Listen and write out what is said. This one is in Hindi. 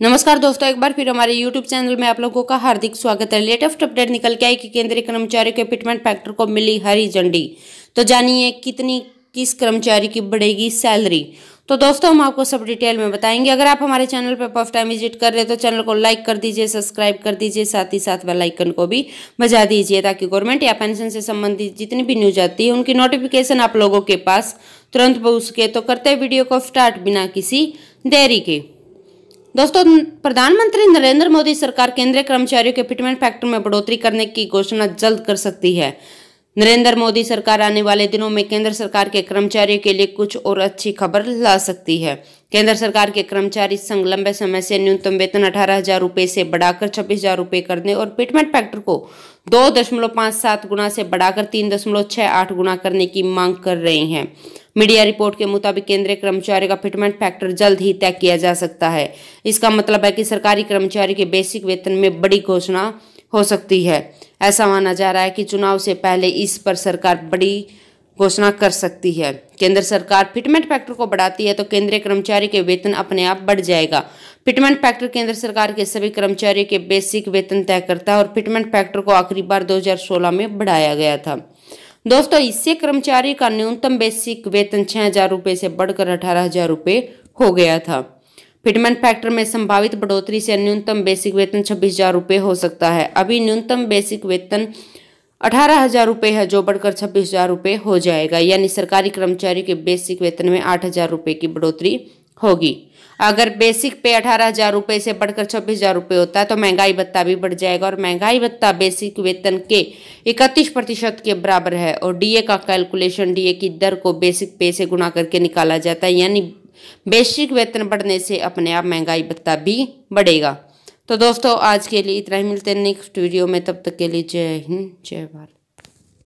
नमस्कार दोस्तों एक बार फिर हमारे YouTube चैनल में आप लोगों का हार्दिक स्वागत है लेटेस्ट अपडेट निकल के आई कि केंद्रीय कर्मचारियों के पिटमेंट फैक्टर को मिली हरी झंडी तो जानिए कितनी किस कर्मचारी की बढ़ेगी सैलरी तो दोस्तों हम आपको सब डिटेल में बताएंगे अगर आप हमारे चैनल पर फर्स्ट टाइम विजिट कर रहे हैं तो चैनल को लाइक कर दीजिए सब्सक्राइब कर दीजिए साथ ही साथ वेलाइकन को भी बजा दीजिए ताकि गवर्नमेंट या पेंशन से संबंधित जितनी भी न्यूज आती है उनकी नोटिफिकेशन आप लोगों के पास तुरंत पहुंच सके तो करते वीडियो को स्टार्ट बिना किसी देरी के दोस्तों प्रधानमंत्री नरेंद्र मोदी सरकार केंद्रीय कर्मचारियों के फिटमेंट फैक्टर में बढ़ोतरी करने की घोषणा जल्द कर सकती है नरेंद्र मोदी सरकार आने वाले दिनों में केंद्र सरकार के कर्मचारियों के लिए कुछ और अच्छी खबर ला सकती है केंद्र सरकार के कर्मचारी संघ लंबे समय से न्यूनतम वेतन अठारह हजार रूपए से बढ़ाकर छब्बीस हजार रूपए करने और पिटमेंट फैक्टर को दो दशमलव पांच सात गुना से बढ़ाकर तीन दशमलव छह आठ गुना करने की मांग कर रहे हैं मीडिया रिपोर्ट के मुताबिक केंद्रीय कर्मचारी का फिटमेंट फैक्टर जल्द ही तय किया जा सकता है इसका मतलब है कि सरकारी कर्मचारी के बेसिक वेतन में बड़ी घोषणा हो सकती है ऐसा माना जा रहा है कि चुनाव से पहले इस पर सरकार बड़ी घोषणा कर सकती है केंद्र सरकार फिटमेंट फैक्टर को बढ़ाती है तो केंद्रीय कर्मचारी के वेतन अपने आप बढ़ जाएगा फिटमेंट फैक्टर केंद्र सरकार के सभी कर्मचारियों के बेसिक वेतन तय करता है और फिटमेंट फैक्टर को आखिरी बार 2016 में बढ़ाया गया था दोस्तों इससे कर्मचारी का न्यूनतम बेसिक वेतन छह से बढ़कर अठारह हो गया था फिटमेंट फैक्टर में संभावित बढ़ोतरी से न्यूनतम बेसिक वेतन छब्बीस हजार रुपये हो सकता है अभी न्यूनतम बेसिक वेतन अठारह हजार रुपये है जो बढ़कर छब्बीस हजार रुपये हो जाएगा यानी सरकारी कर्मचारियों के बेसिक वेतन में आठ हजार रुपये की बढ़ोतरी होगी अगर बेसिक पे अठारह हजार रुपये से बढ़कर छब्बीस हजार रुपये होता है तो महंगाई भत्ता भी बढ़ जाएगा और महंगाई भत्ता बेसिक वेतन के इकतीस प्रतिशत के बराबर है और डीए का कैलकुलेशन डीए की दर को बेसिक पे से गुणा करके निकाला जाता है यानी बेसिक वेतन बढ़ने से अपने आप महंगाई भत्ता भी बढ़ेगा तो दोस्तों आज के लिए इतना ही मिलते हैं नेक्स्ट वीडियो में तब तक के लिए जय हिंद जय भारत